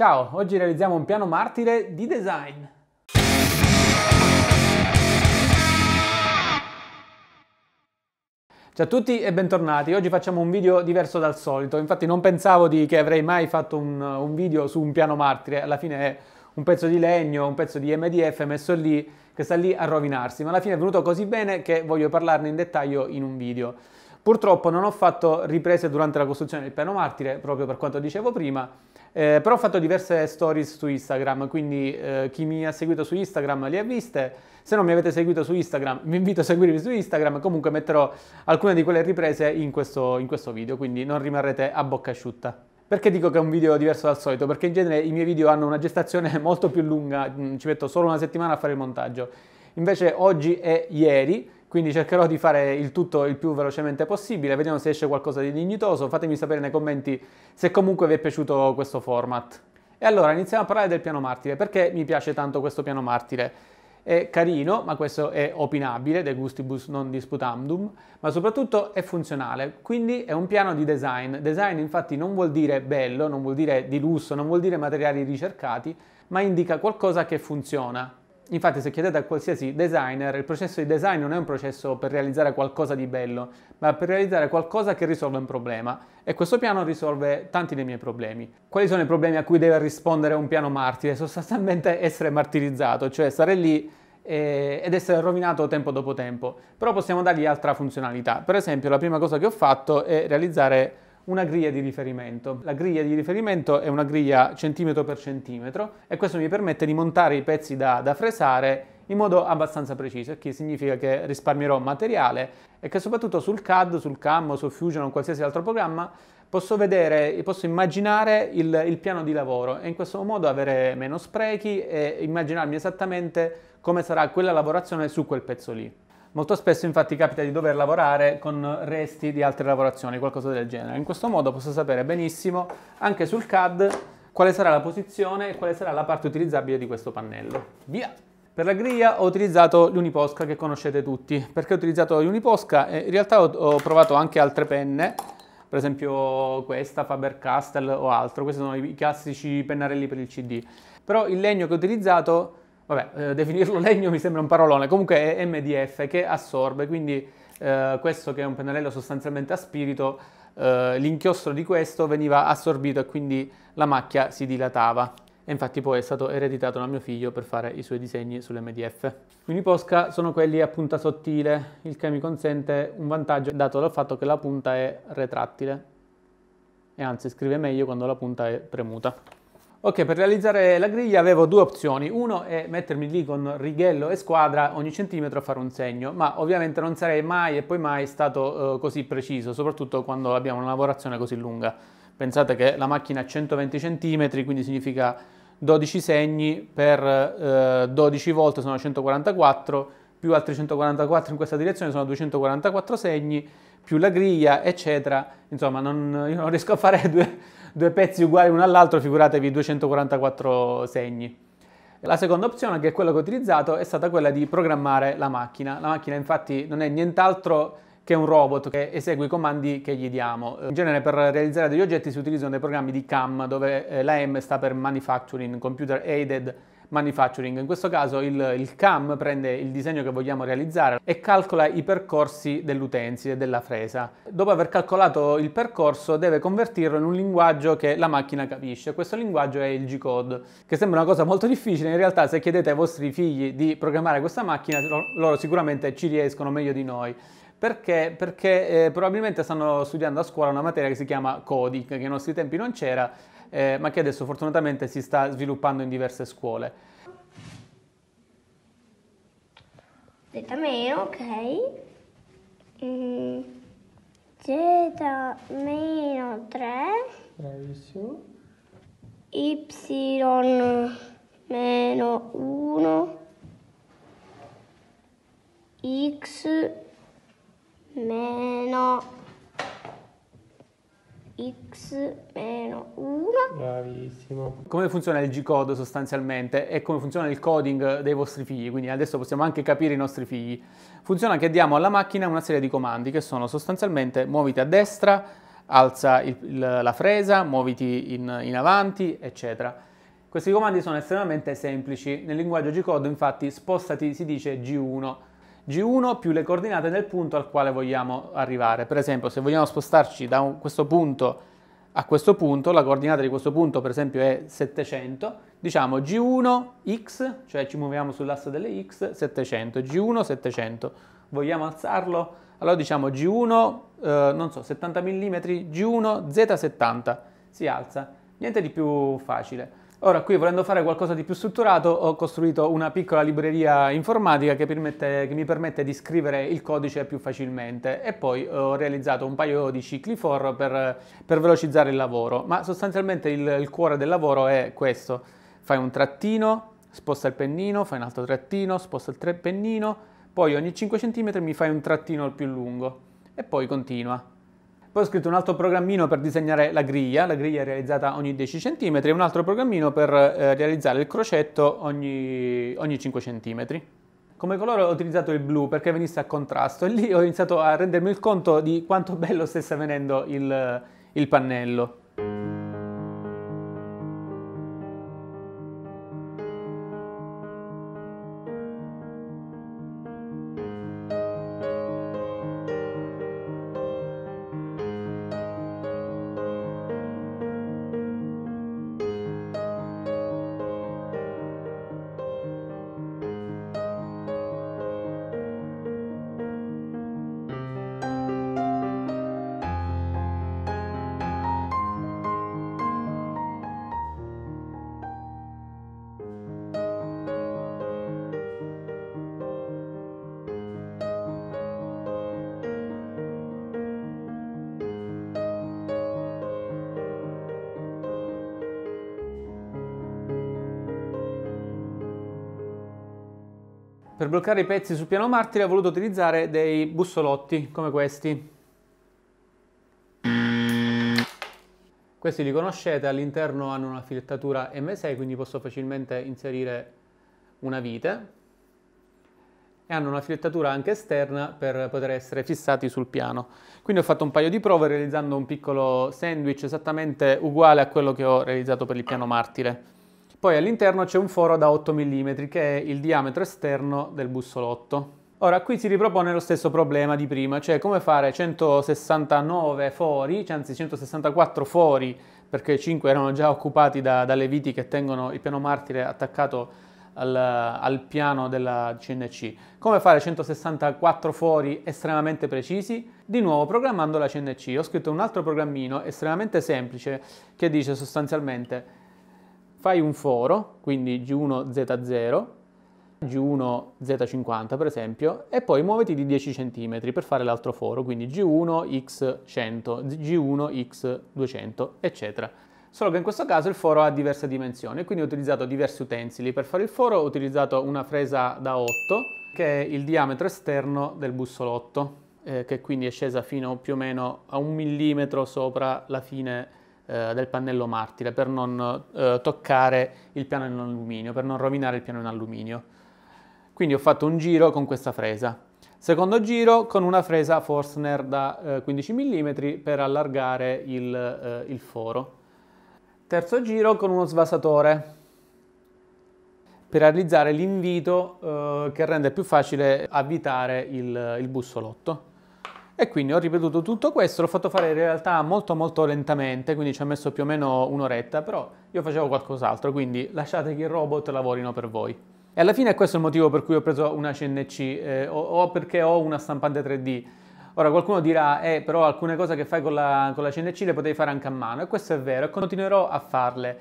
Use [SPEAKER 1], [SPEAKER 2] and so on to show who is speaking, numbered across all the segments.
[SPEAKER 1] Ciao, oggi realizziamo un piano martire di design. Ciao a tutti e bentornati, oggi facciamo un video diverso dal solito, infatti non pensavo di, che avrei mai fatto un, un video su un piano martire, alla fine è un pezzo di legno, un pezzo di MDF messo lì che sta lì a rovinarsi, ma alla fine è venuto così bene che voglio parlarne in dettaglio in un video. Purtroppo non ho fatto riprese durante la costruzione del piano martire, proprio per quanto dicevo prima, eh, però ho fatto diverse stories su Instagram, quindi eh, chi mi ha seguito su Instagram le ha viste. Se non mi avete seguito su Instagram, vi invito a seguirmi su Instagram. Comunque metterò alcune di quelle riprese in questo, in questo video, quindi non rimarrete a bocca asciutta. Perché dico che è un video diverso dal solito? Perché in genere i miei video hanno una gestazione molto più lunga, mm, ci metto solo una settimana a fare il montaggio. Invece oggi è ieri, quindi cercherò di fare il tutto il più velocemente possibile, vediamo se esce qualcosa di dignitoso, fatemi sapere nei commenti se comunque vi è piaciuto questo format. E allora iniziamo a parlare del piano martire, perché mi piace tanto questo piano martire? È carino, ma questo è opinabile, de gustibus non disputandum, ma soprattutto è funzionale, quindi è un piano di design. Design infatti non vuol dire bello, non vuol dire di lusso, non vuol dire materiali ricercati, ma indica qualcosa che funziona, Infatti se chiedete a qualsiasi designer, il processo di design non è un processo per realizzare qualcosa di bello, ma per realizzare qualcosa che risolve un problema. E questo piano risolve tanti dei miei problemi. Quali sono i problemi a cui deve rispondere un piano martire? Sostanzialmente essere martirizzato, cioè stare lì eh, ed essere rovinato tempo dopo tempo. Però possiamo dargli altra funzionalità. Per esempio, la prima cosa che ho fatto è realizzare una griglia di riferimento. La griglia di riferimento è una griglia centimetro per centimetro e questo mi permette di montare i pezzi da, da fresare in modo abbastanza preciso, che significa che risparmierò materiale e che soprattutto sul CAD, sul CAM, su Fusion o qualsiasi altro programma posso vedere, posso immaginare il, il, piano di lavoro e in questo modo avere meno sprechi e immaginarmi esattamente come sarà quella lavorazione su quel pezzo lì. Molto spesso infatti capita di dover lavorare con resti di altre lavorazioni, qualcosa del genere. In questo modo posso sapere benissimo anche sul CAD quale sarà la posizione e quale sarà la parte utilizzabile di questo pannello. Via! Per la griglia ho utilizzato l'Uniposca che conoscete tutti. Perché ho utilizzato l'Uniposca? Eh, in realtà ho provato anche altre penne, per esempio questa, Faber-Castell o altro. Questi sono i classici pennarelli per il CD. Però il legno che ho utilizzato vabbè, eh, definirlo legno mi sembra un parolone, comunque è MDF che assorbe, quindi eh, questo che è un pennarello sostanzialmente a spirito, eh, l'inchiostro di questo veniva assorbito e quindi la macchia si dilatava. E infatti poi è stato ereditato da mio figlio per fare i suoi disegni sull'MDF. Quindi posca sono quelli a punta sottile, il che mi consente un vantaggio dato dal fatto che la punta è retrattile e anzi scrive meglio quando la punta è premuta. Ok, per realizzare la griglia avevo due opzioni. Uno è mettermi lì con righello e squadra ogni centimetro a fare un segno, ma ovviamente non sarei mai e poi mai stato eh, così preciso, soprattutto quando abbiamo una lavorazione così lunga. Pensate che la macchina ha 120 cm, quindi significa 12 segni per eh, 12 volte sono 144 più altri 144 in questa direzione, sono 244 segni, più la griglia, eccetera. Insomma, non, io non riesco a fare due, due pezzi uguali l'uno all'altro, figuratevi 244 segni. La seconda opzione, che è quella che ho utilizzato, è stata quella di programmare la macchina. La macchina infatti non è nient'altro che un robot che esegue i comandi che gli diamo. In genere per realizzare degli oggetti si utilizzano dei programmi di CAM, dove eh, la M sta per Manufacturing, Computer Aided manufacturing. In questo caso il, il CAM prende il disegno che vogliamo realizzare e calcola i percorsi dell'utensile, della fresa. Dopo aver calcolato il percorso deve convertirlo in un linguaggio che la macchina capisce. Questo linguaggio è il G-Code, che sembra una cosa molto difficile, in realtà se chiedete ai vostri figli di programmare questa macchina, loro sicuramente ci riescono meglio di noi. Perché? Perché eh, probabilmente stanno studiando a scuola una materia che si chiama coding, che ai nostri tempi non c'era, eh, ma che adesso fortunatamente si sta sviluppando in diverse scuole. Zeta meno, ok. Mm. Zeta meno 3. Bravissimo. Y meno 1. X meno x meno 1. Bravissimo. Come funziona il G-code sostanzialmente e come funziona il coding dei vostri figli, quindi adesso possiamo anche capire i nostri figli. Funziona che diamo alla macchina una serie di comandi che sono sostanzialmente muoviti a destra, alza il, il, la fresa, muoviti in, in avanti, eccetera. Questi comandi sono estremamente semplici, nel linguaggio G-code infatti spostati si dice G1, G1 più le coordinate del punto al quale vogliamo arrivare. Per esempio, se vogliamo spostarci da un, questo punto a questo punto, la coordinata di questo punto per esempio è 700, diciamo G1 X, cioè ci muoviamo sull'asse delle X, 700, G1 700. Vogliamo alzarlo? Allora diciamo G1, eh, non so, 70 mm, G1 Z70, si alza. Niente di più facile. Ora qui volendo fare qualcosa di più strutturato ho costruito una piccola libreria informatica che, permette, che mi permette di scrivere il codice più facilmente e poi eh, ho realizzato un paio di cicli for per, per velocizzare il lavoro, ma sostanzialmente il, il cuore del lavoro è questo, fai un trattino, sposta il pennino, fai un altro trattino, sposta il tre pennino, poi ogni 5 cm mi fai un trattino più lungo e poi continua. Poi ho scritto un altro programmino per disegnare la griglia, la griglia realizzata ogni 10 cm, e un altro programmino per eh, realizzare il crocetto ogni, ogni 5 cm. Come colore ho utilizzato il blu perché venisse a contrasto e lì ho iniziato a rendermi il conto di quanto bello stesse venendo il, il pannello. Per bloccare i pezzi sul piano martire ho voluto utilizzare dei bussolotti come questi. Questi li conoscete, all'interno hanno una filettatura M6, quindi posso facilmente inserire una vite. E hanno una filettatura anche esterna per poter essere fissati sul piano. Quindi ho fatto un paio di prove realizzando un piccolo sandwich esattamente uguale a quello che ho realizzato per il piano martire. Poi all'interno c'è un foro da 8 mm che è il diametro esterno del bussolotto. Ora, qui si ripropone lo stesso problema di prima, cioè come fare 169 fori, cioè anzi 164 fori, perché 5 erano già occupati da, dalle viti che tengono il piano martire attaccato al, al piano della CNC. Come fare 164 fori estremamente precisi? Di nuovo programmando la CNC. Ho scritto un altro programmino estremamente semplice che dice sostanzialmente fai un foro, quindi G1Z0, G1Z50 per esempio, e poi muoviti di 10 cm per fare l'altro foro, quindi G1X100, G1X200, eccetera. Solo che in questo caso il foro ha diverse dimensioni, quindi ho utilizzato diversi utensili. Per fare il foro ho utilizzato una fresa da 8, che è il diametro esterno del bussolotto, eh, che quindi è scesa fino più o meno a un millimetro sopra la fine eh, del pannello martire per non eh, toccare il piano in alluminio, per non rovinare il piano in alluminio. Quindi ho fatto un giro con questa fresa. Secondo giro con una fresa Forstner da eh, 15 mm per allargare il, eh, il foro. Terzo giro con uno svasatore per realizzare l'invito eh, che rende più facile avvitare il, il bussolotto. E quindi ho ripetuto tutto questo, l'ho fatto fare in realtà molto molto lentamente, quindi ci ha messo più o meno un'oretta, però io facevo qualcos'altro, quindi lasciate che i robot lavorino per voi. E alla fine questo è il motivo per cui ho preso una CNC, eh, o, o perché ho una stampante 3D. Ora qualcuno dirà, eh però alcune cose che fai con la, con la CNC le potevi fare anche a mano, e questo è vero, e continuerò a farle.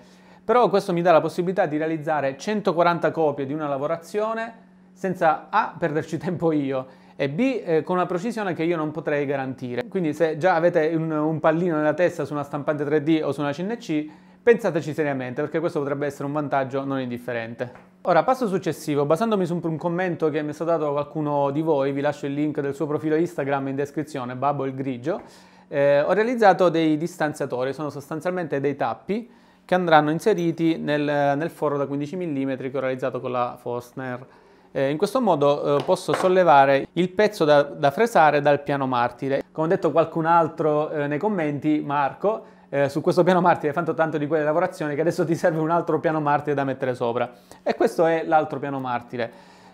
[SPEAKER 1] Però questo mi dà la possibilità di realizzare 140 copie di una lavorazione senza A perderci tempo io e B eh, con una precisione che io non potrei garantire. Quindi se già avete un, un pallino nella testa su una stampante 3D o su una CNC, pensateci seriamente perché questo potrebbe essere un vantaggio non indifferente. Ora, passo successivo, basandomi su un commento che mi è stato dato da qualcuno di voi, vi lascio il link del suo profilo Instagram in descrizione, Babbo il Grigio, eh, ho realizzato dei distanziatori, sono sostanzialmente dei tappi che andranno inseriti nel, nel forro da 15 mm che ho realizzato con la Forstner eh, in questo modo eh, posso sollevare il pezzo da, da, fresare dal piano martire. Come ha detto qualcun altro eh, nei commenti, Marco, eh, su questo piano martire hai fatto tanto di quelle lavorazioni che adesso ti serve un altro piano martire da mettere sopra. E questo è l'altro piano martire.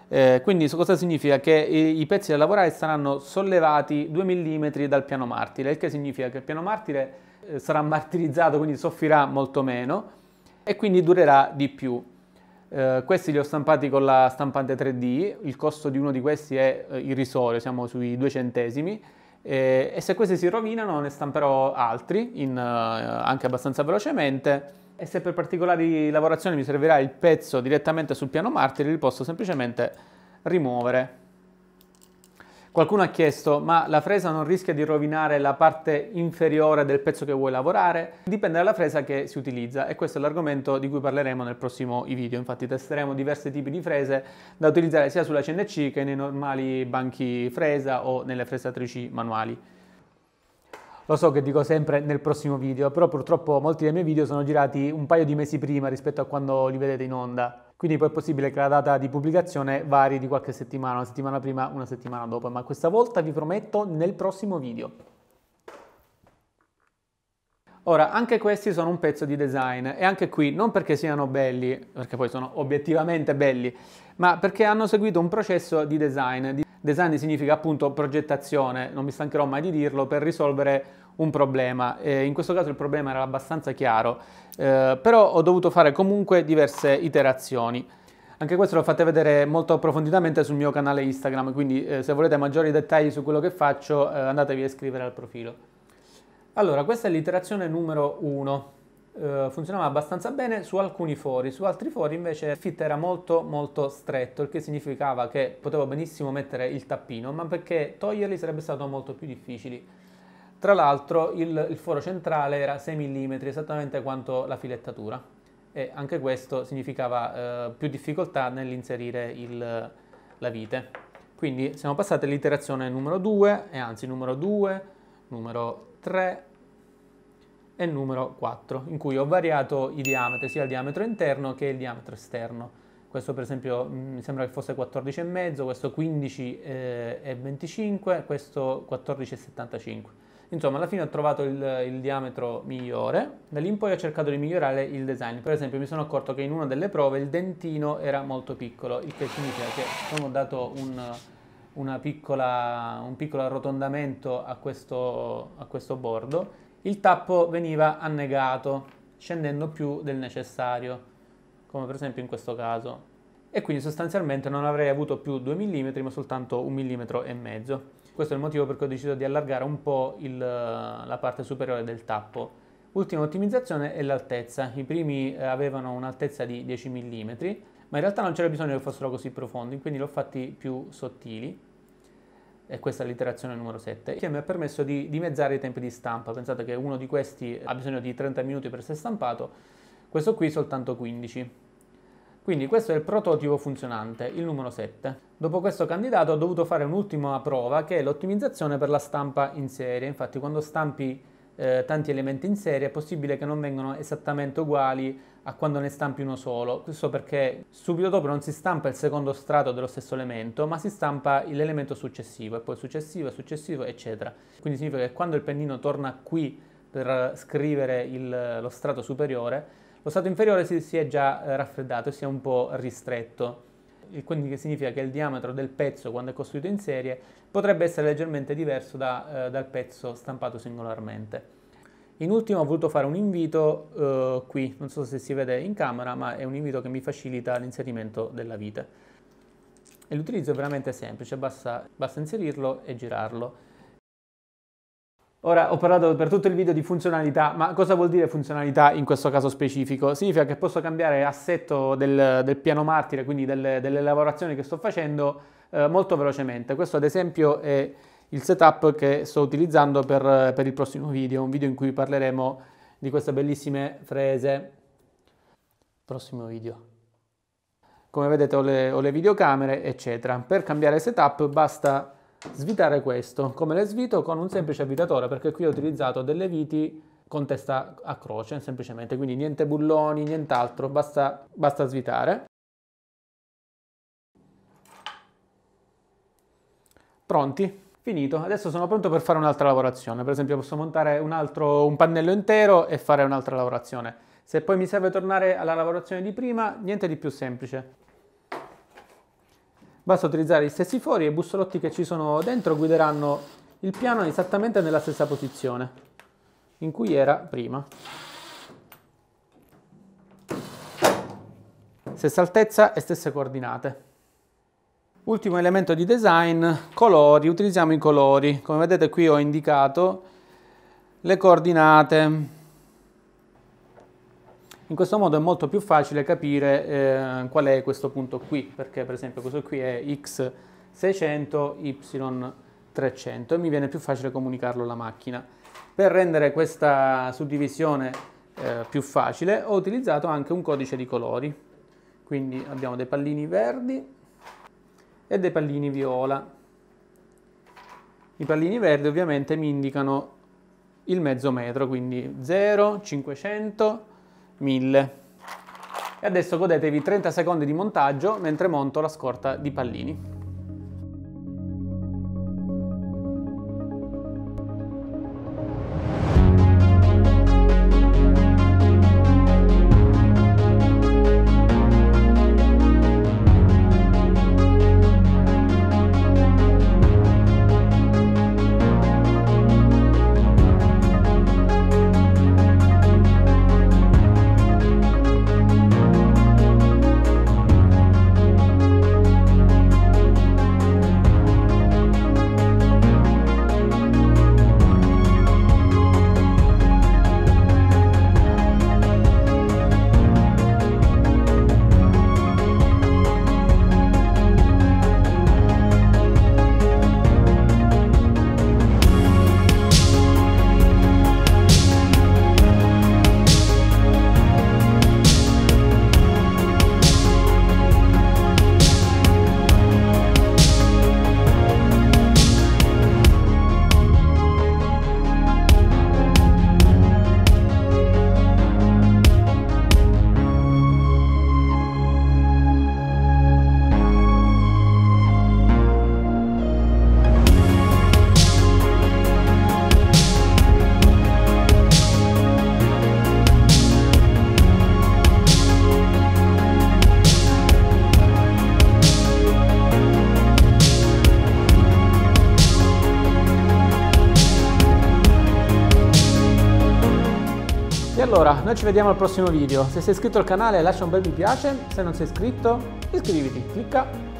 [SPEAKER 1] Eh, quindi cosa significa? Che i, i, pezzi da lavorare saranno sollevati 2 mm dal piano martire, il che significa che il piano martire eh, sarà martirizzato, quindi soffrirà molto meno e quindi durerà di più. Eh, questi li ho stampati con la stampante 3D, il costo di uno di questi è eh, irrisorio, siamo sui 2 centesimi. Eh, e se questi si rovinano ne stamperò altri, in, eh, anche abbastanza velocemente. E se per particolari lavorazioni mi servirà il pezzo direttamente sul piano martiri, li posso semplicemente rimuovere. Qualcuno ha chiesto, ma la fresa non rischia di rovinare la parte inferiore del pezzo che vuoi lavorare? Dipende dalla fresa che si utilizza e questo è l'argomento di cui parleremo nel prossimo video. Infatti testeremo diversi tipi di frese da utilizzare sia sulla CNC che nei normali banchi fresa o nelle fresatrici manuali. Lo so che dico sempre nel prossimo video, però purtroppo molti dei miei video sono girati un paio di mesi prima rispetto a quando li vedete in onda quindi poi è possibile che la data di pubblicazione vari di qualche settimana, una settimana prima, una settimana dopo, ma questa volta vi prometto nel prossimo video. Ora, anche questi sono un pezzo di design e anche qui non perché siano belli, perché poi sono obiettivamente belli, ma perché hanno seguito un processo di design. Design significa appunto progettazione, non mi stancherò mai di dirlo, per risolvere un problema. Eh, in questo caso il problema era abbastanza chiaro, eh, però ho dovuto fare comunque diverse iterazioni. Anche questo lo fate vedere molto approfonditamente sul mio canale Instagram, quindi eh, se volete maggiori dettagli su quello che faccio eh, andatevi a iscrivere al profilo. Allora, questa è l'iterazione numero 1. Eh, funzionava abbastanza bene su alcuni fori, su altri fori invece il fit era molto molto stretto, il che significava che potevo benissimo mettere il tappino, ma perché toglierli sarebbe stato molto più difficile. Tra l'altro il, il foro centrale era 6 mm, esattamente quanto la filettatura e anche questo significava eh, più difficoltà nell'inserire il, la vite. Quindi siamo passati all'iterazione numero 2, e anzi numero 2, numero 3 e numero 4, in cui ho variato i diametri, sia il diametro interno che il diametro esterno. Questo per esempio mm, mi sembra che fosse 14,5, questo 15,25, eh, questo 14,75. Insomma, alla fine ho trovato il, il diametro migliore, da lì in poi ho cercato di migliorare il design. Per esempio mi sono accorto che in una delle prove il dentino era molto piccolo, il che significa che sono dato un, piccola, un piccolo arrotondamento a questo, a questo bordo. Il tappo veniva annegato, scendendo più del necessario, come per esempio in questo caso. E quindi sostanzialmente non avrei avuto più 2 mm ma soltanto 1,5 mm. Questo è il motivo per cui ho deciso di allargare un po' il, eh, la parte superiore del tappo. Ultima ottimizzazione è l'altezza. I primi eh, avevano un'altezza di 10 mm, ma in realtà non c'era bisogno che fossero così profondi, quindi li ho fatti più sottili. E questa è l'iterazione numero 7, che mi ha permesso di dimezzare i tempi di stampa. Pensate che uno di questi ha bisogno di 30 minuti per essere stampato, questo qui soltanto 15. Quindi questo è il prototipo funzionante, il numero 7. Dopo questo candidato ho dovuto fare un'ultima prova che è l'ottimizzazione per la stampa in serie. Infatti quando stampi eh, tanti elementi in serie è possibile che non vengano esattamente uguali a quando ne stampi uno solo. Questo perché subito dopo non si stampa il secondo strato dello stesso elemento, ma si stampa l'elemento successivo e poi successivo, successivo, eccetera. Quindi significa che quando il pennino torna qui per scrivere il, lo strato superiore, lo stato inferiore si, si è già eh, raffreddato e si è un po' ristretto. Quindi che significa che il diametro del pezzo quando è costruito in serie potrebbe essere leggermente diverso da, eh, dal pezzo stampato singolarmente. In ultimo ho voluto fare un invito eh, qui, non so se si vede in camera, ma è un invito che mi facilita l'inserimento della vite. E l'utilizzo è veramente semplice, basta, basta inserirlo e girarlo. Ora ho parlato per tutto il video di funzionalità, ma cosa vuol dire funzionalità in questo caso specifico? Significa che posso cambiare assetto del, del piano martire, quindi delle, delle, lavorazioni che sto facendo eh, molto velocemente. Questo ad esempio è il setup che sto utilizzando per, per il prossimo video, un video in cui parleremo di queste bellissime frese. Prossimo video. Come vedete ho le, ho le videocamere, eccetera. Per cambiare setup basta svitare questo. Come le svito? Con un semplice vitatore, perché qui ho utilizzato delle viti con testa a croce, semplicemente, quindi niente bulloni, nient'altro, basta, basta svitare. Pronti? Finito. Adesso sono pronto per fare un'altra lavorazione. Per esempio posso montare un altro un pannello intero e fare un'altra lavorazione. Se poi mi serve tornare alla lavorazione di prima, niente di più semplice. Basta utilizzare gli stessi fori e i bussolotti che ci sono dentro guideranno il piano esattamente nella stessa posizione in cui era prima. Stessa altezza e stesse coordinate. Ultimo elemento di design, colori. Utilizziamo i colori. Come vedete qui ho indicato le coordinate in questo modo è molto più facile capire eh, qual è questo punto qui, perché per esempio questo qui è x600, y300 e mi viene più facile comunicarlo alla macchina. Per rendere questa suddivisione eh, più facile ho utilizzato anche un codice di colori, quindi abbiamo dei pallini verdi e dei pallini viola. I pallini verdi ovviamente mi indicano il mezzo metro, quindi 0, 500, 1000. E adesso godetevi 30 secondi di montaggio mentre monto la scorta di pallini. Allora, noi ci vediamo al prossimo video. Se sei iscritto al canale lascia un bel mi piace, se non sei iscritto iscriviti, clicca